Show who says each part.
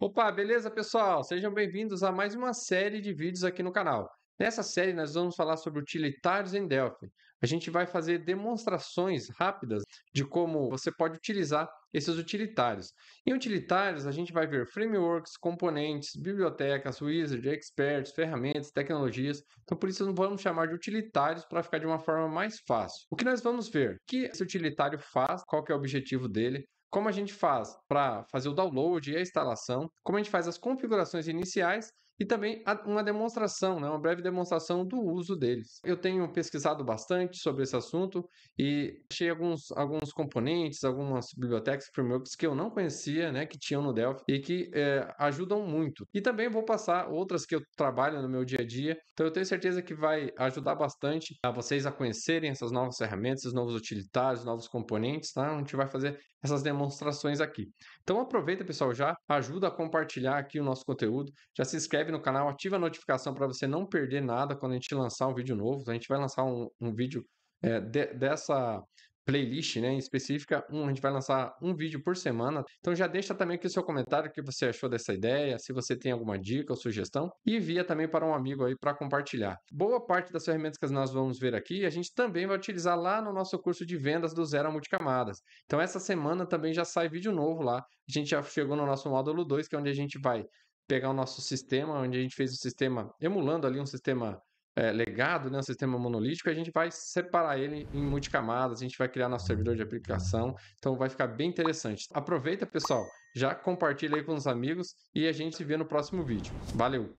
Speaker 1: Opa, beleza pessoal? Sejam bem-vindos a mais uma série de vídeos aqui no canal. Nessa série nós vamos falar sobre utilitários em Delphi. A gente vai fazer demonstrações rápidas de como você pode utilizar esses utilitários. Em utilitários a gente vai ver frameworks, componentes, bibliotecas, wizard, experts, ferramentas, tecnologias. Então por isso não vamos chamar de utilitários para ficar de uma forma mais fácil. O que nós vamos ver? O que esse utilitário faz? Qual é o objetivo dele? como a gente faz para fazer o download e a instalação, como a gente faz as configurações iniciais e também uma demonstração, né, uma breve demonstração do uso deles. Eu tenho pesquisado bastante sobre esse assunto e achei alguns, alguns componentes, algumas bibliotecas, frameworks que eu não conhecia, né, que tinham no Delphi e que é, ajudam muito. E também vou passar outras que eu trabalho no meu dia a dia, então eu tenho certeza que vai ajudar bastante a vocês a conhecerem essas novas ferramentas, esses novos utilitários, novos componentes, tá? A gente vai fazer essas demonstrações aqui. Então aproveita, pessoal, já ajuda a compartilhar aqui o nosso conteúdo, já se inscreve no canal, ativa a notificação para você não perder nada quando a gente lançar um vídeo novo. A gente vai lançar um, um vídeo é, de, dessa playlist, né, em específica, um, a gente vai lançar um vídeo por semana. Então já deixa também aqui o seu comentário o que você achou dessa ideia, se você tem alguma dica ou sugestão e envia também para um amigo aí para compartilhar. Boa parte das ferramentas que nós vamos ver aqui, a gente também vai utilizar lá no nosso curso de vendas do zero a multicamadas. Então essa semana também já sai vídeo novo lá. A gente já chegou no nosso módulo 2, que é onde a gente vai pegar o nosso sistema, onde a gente fez o sistema emulando ali um sistema é, legado, né, um sistema monolítico, a gente vai separar ele em multicamadas, a gente vai criar nosso servidor de aplicação, então vai ficar bem interessante. Aproveita, pessoal, já compartilha aí com os amigos e a gente se vê no próximo vídeo. Valeu!